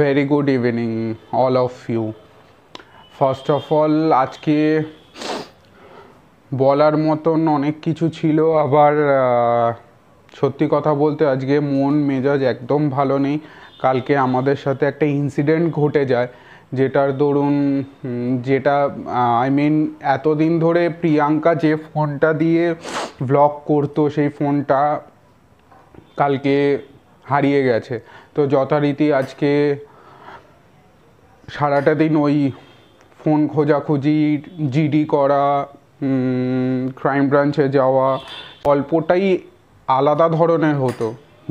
very good evening all of you first of all আজকে বলার মতন অনেক কিছু ছিল আবার সত্যি কথা বলতে আজকে মন মেজাজ একদম ভালো নেই কালকে আমাদের সাথে একটা ইনসিডেন্ট ঘটে যায় যেটার দরুন যেটা আই মিন এতদিন ধরে প্রিয়াঙ্কা যে ফোনটা দিয়ে ব্লগ করতো সেই ফোনটা কালকে হারিয়ে গেছে তো যথারীতি আজকে সারাটা দিন ওই ফোন খোঁজাখুঁজি জিডি করা ক্রাইম ব্রাঞ্চে যাওয়া অল্পটাই আলাদা ধরনের হতো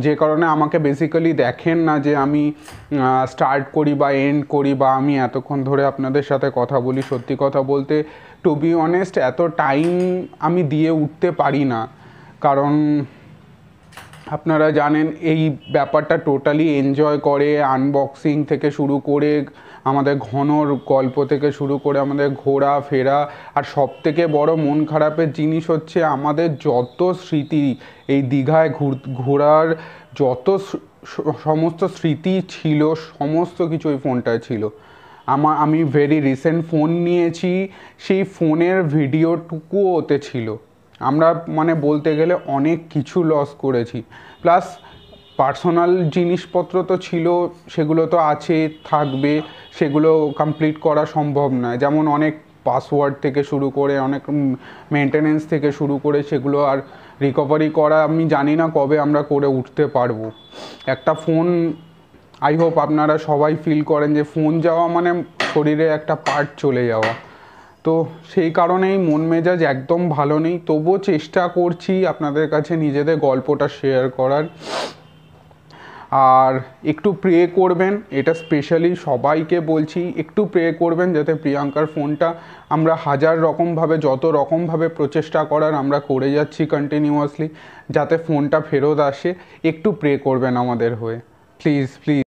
যে কারণে আমাকে বেসিক্যালি দেখেন না যে আমি স্টার্ট করি বা এন্ড করি বা আমি এতক্ষণ ধরে আপনাদের সাথে কথা বলি সত্যি কথা বলতে টু বি অনেস্ট এত টাইম আমি দিয়ে উঠতে পারি না কারণ আপনারা জানেন এই ব্যাপারটা টোটালি এনজয় করে আনবক্সিং থেকে শুরু করে আমাদের ঘনর গল্প থেকে শুরু করে আমাদের ঘোরা ফেরা আর সব থেকে বড় মন খারাপের জিনিস হচ্ছে আমাদের যত স্মৃতি এই দীঘায় ঘুর ঘোরার যত সমস্ত স্মৃতি ছিল সমস্ত কিছু ওই ফোনটায় ছিল আমার আমি ভেরি রিসেন্ট ফোন নিয়েছি সেই ফোনের ভিডিওটুকুও ওতে ছিল আমরা মানে বলতে গেলে অনেক কিছু লস করেছি প্লাস পার্সোনাল জিনিসপত্র তো ছিল সেগুলো তো আছে থাকবে সেগুলো কমপ্লিট করা সম্ভব না যেমন অনেক পাসওয়ার্ড থেকে শুরু করে অনেক মেনটেনেন্স থেকে শুরু করে সেগুলো আর রিকভারি করা আমি জানি না কবে আমরা করে উঠতে পারবো একটা ফোন আই হোপ আপনারা সবাই ফিল করেন যে ফোন যাওয়া মানে শরীরে একটা পার্ট চলে যাওয়া তো সেই কারণেই মন মেজাজ একদম ভালো নেই তবুও চেষ্টা করছি আপনাদের কাছে নিজেদের গল্পটা শেয়ার করার আর একটু প্রে করবেন এটা স্পেশালি সবাইকে বলছি একটু প্রে করবেন যাতে প্রিয়াঙ্কার ফোনটা আমরা হাজার রকমভাবে যত রকমভাবে প্রচেষ্টা করার আমরা করে যাচ্ছি কন্টিনিউয়াসলি যাতে ফোনটা ফেরত আসে একটু প্রে করবেন আমাদের হয়ে প্লিজ প্লিজ